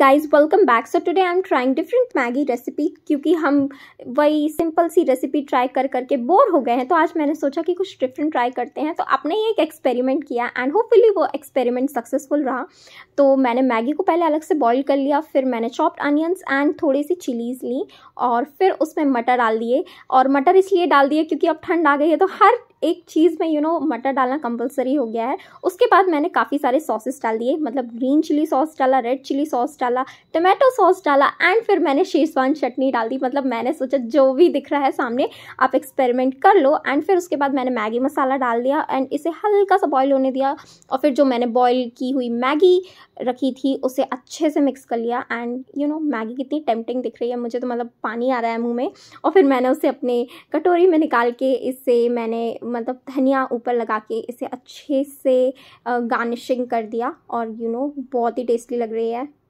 guys guys welcome back so today I am trying different Maggi recipe क्योंकि हम वही simple सी recipe try कर करके बोर हो गए हैं तो आज मैंने सोचा कि कुछ डिफरेंट ट्राई करते हैं तो आपने ही एक एक्सपेरिमेंट किया एंड होपफुली वो एक्सपेरिमेंट सक्सेसफुल रहा तो मैंने मैगी को पहले अलग से बॉयल कर लिया फिर मैंने चॉप्ड अनियंस एंड थोड़ी सी चिलीज़ ली और फिर उसमें मटर डाल दिए और मटर इसलिए डाल दिए क्योंकि अब ठंड आ गई है तो हर एक चीज़ में यू नो मटर डालना कंपलसरी हो गया है उसके बाद मैंने काफ़ी सारे सॉसेस डाल दिए मतलब ग्रीन चिली सॉस डाला रेड चिली सॉस डाला टमाटो सॉस डाला एंड फिर मैंने शेजवान चटनी डाल दी मतलब मैंने सोचा जो भी दिख रहा है सामने आप एक्सपेरिमेंट कर लो एंड फिर उसके बाद मैंने मैगी मसाला डाल दिया एंड इसे हल्का सा बॉयल होने दिया और फिर जो मैंने बॉयल की हुई मैगी रखी थी उसे अच्छे से मिक्स कर लिया एंड यू नो मैगी कितनी टेम्पटिंग दिख रही है मुझे तो मतलब पानी आ रहा है मुँह में और फिर मैंने उसे अपने कटोरी में निकाल के इससे मैंने मतलब धनिया ऊपर लगा के इसे अच्छे से गार्निशिंग कर दिया और यू you नो know, बहुत ही टेस्टी लग रही है